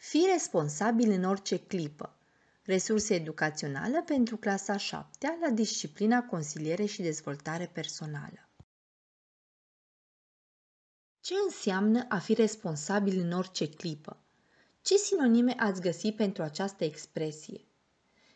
Fii responsabil în orice clipă. Resurse educaționale pentru clasa 7 la disciplina consiliere și dezvoltare personală. Ce înseamnă a fi responsabil în orice clipă? Ce sinonime ați găsi pentru această expresie?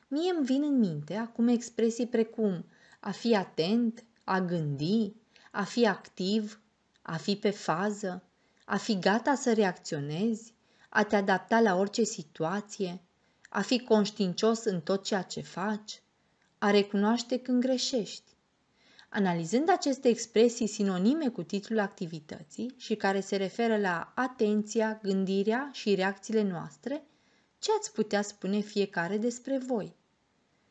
Mie îmi vin în minte acum expresii precum a fi atent, a gândi, a fi activ, a fi pe fază, a fi gata să reacționezi, a te adapta la orice situație, a fi conștiincios în tot ceea ce faci, a recunoaște când greșești. Analizând aceste expresii sinonime cu titlul activității și care se referă la atenția, gândirea și reacțiile noastre, ce ați putea spune fiecare despre voi?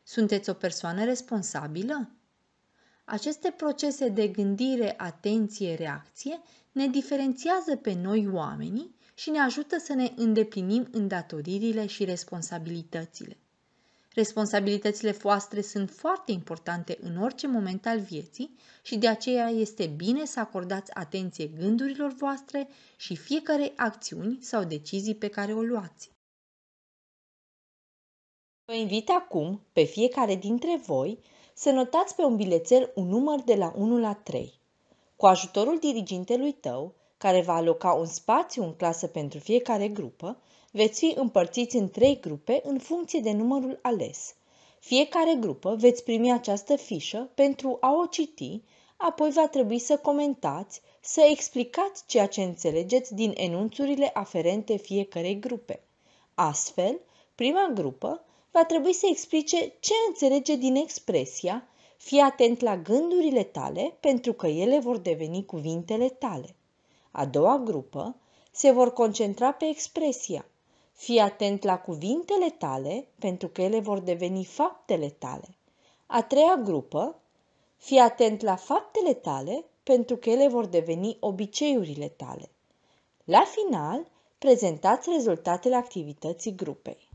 Sunteți o persoană responsabilă? Aceste procese de gândire, atenție, reacție ne diferențiază pe noi oamenii și ne ajută să ne îndeplinim îndatoririle și responsabilitățile. Responsabilitățile voastre sunt foarte importante în orice moment al vieții și de aceea este bine să acordați atenție gândurilor voastre și fiecare acțiuni sau decizii pe care o luați. Vă invit acum pe fiecare dintre voi să notați pe un bilețel un număr de la 1 la 3. Cu ajutorul dirigintelui tău, care va aloca un spațiu în clasă pentru fiecare grupă, veți fi împărțiți în trei grupe în funcție de numărul ales. Fiecare grupă veți primi această fișă pentru a o citi, apoi va trebui să comentați, să explicați ceea ce înțelegeți din enunțurile aferente fiecarei grupe. Astfel, prima grupă va trebui să explice ce înțelege din expresia Fii atent la gândurile tale pentru că ele vor deveni cuvintele tale. A doua grupă se vor concentra pe expresia. Fii atent la cuvintele tale, pentru că ele vor deveni faptele tale. A treia grupă, fii atent la faptele tale, pentru că ele vor deveni obiceiurile tale. La final, prezentați rezultatele activității grupei.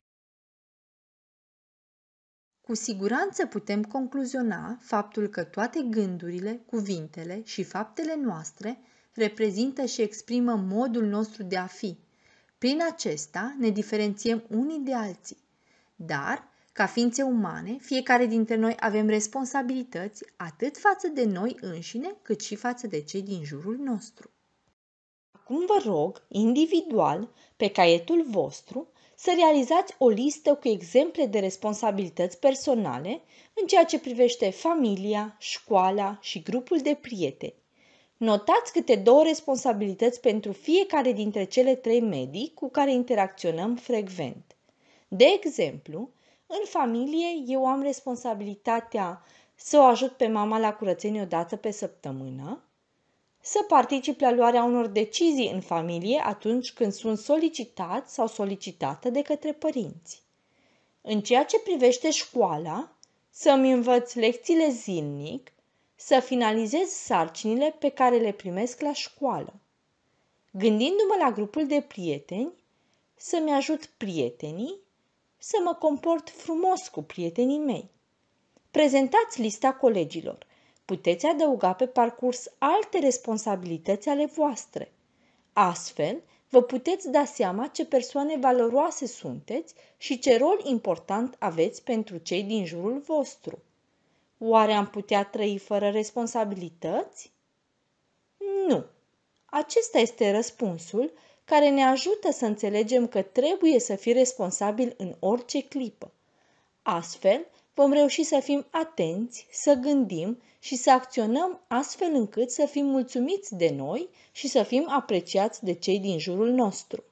Cu siguranță putem concluziona faptul că toate gândurile, cuvintele și faptele noastre reprezintă și exprimă modul nostru de a fi. Prin acesta ne diferențiem unii de alții. Dar, ca ființe umane, fiecare dintre noi avem responsabilități atât față de noi înșine, cât și față de cei din jurul nostru. Acum vă rog, individual, pe caietul vostru, să realizați o listă cu exemple de responsabilități personale în ceea ce privește familia, școala și grupul de prieteni. Notați câte două responsabilități pentru fiecare dintre cele trei medii cu care interacționăm frecvent. De exemplu, în familie eu am responsabilitatea să o ajut pe mama la curățenie o dată pe săptămână, să particip la luarea unor decizii în familie atunci când sunt solicitat sau solicitată de către părinți. În ceea ce privește școala, să-mi învăț lecțiile zilnic, să finalizez sarcinile pe care le primesc la școală. Gândindu-mă la grupul de prieteni, să-mi ajut prietenii, să mă comport frumos cu prietenii mei. Prezentați lista colegilor. Puteți adăuga pe parcurs alte responsabilități ale voastre. Astfel, vă puteți da seama ce persoane valoroase sunteți și ce rol important aveți pentru cei din jurul vostru. Oare am putea trăi fără responsabilități? Nu. Acesta este răspunsul care ne ajută să înțelegem că trebuie să fii responsabil în orice clipă. Astfel, vom reuși să fim atenți, să gândim și să acționăm astfel încât să fim mulțumiți de noi și să fim apreciați de cei din jurul nostru.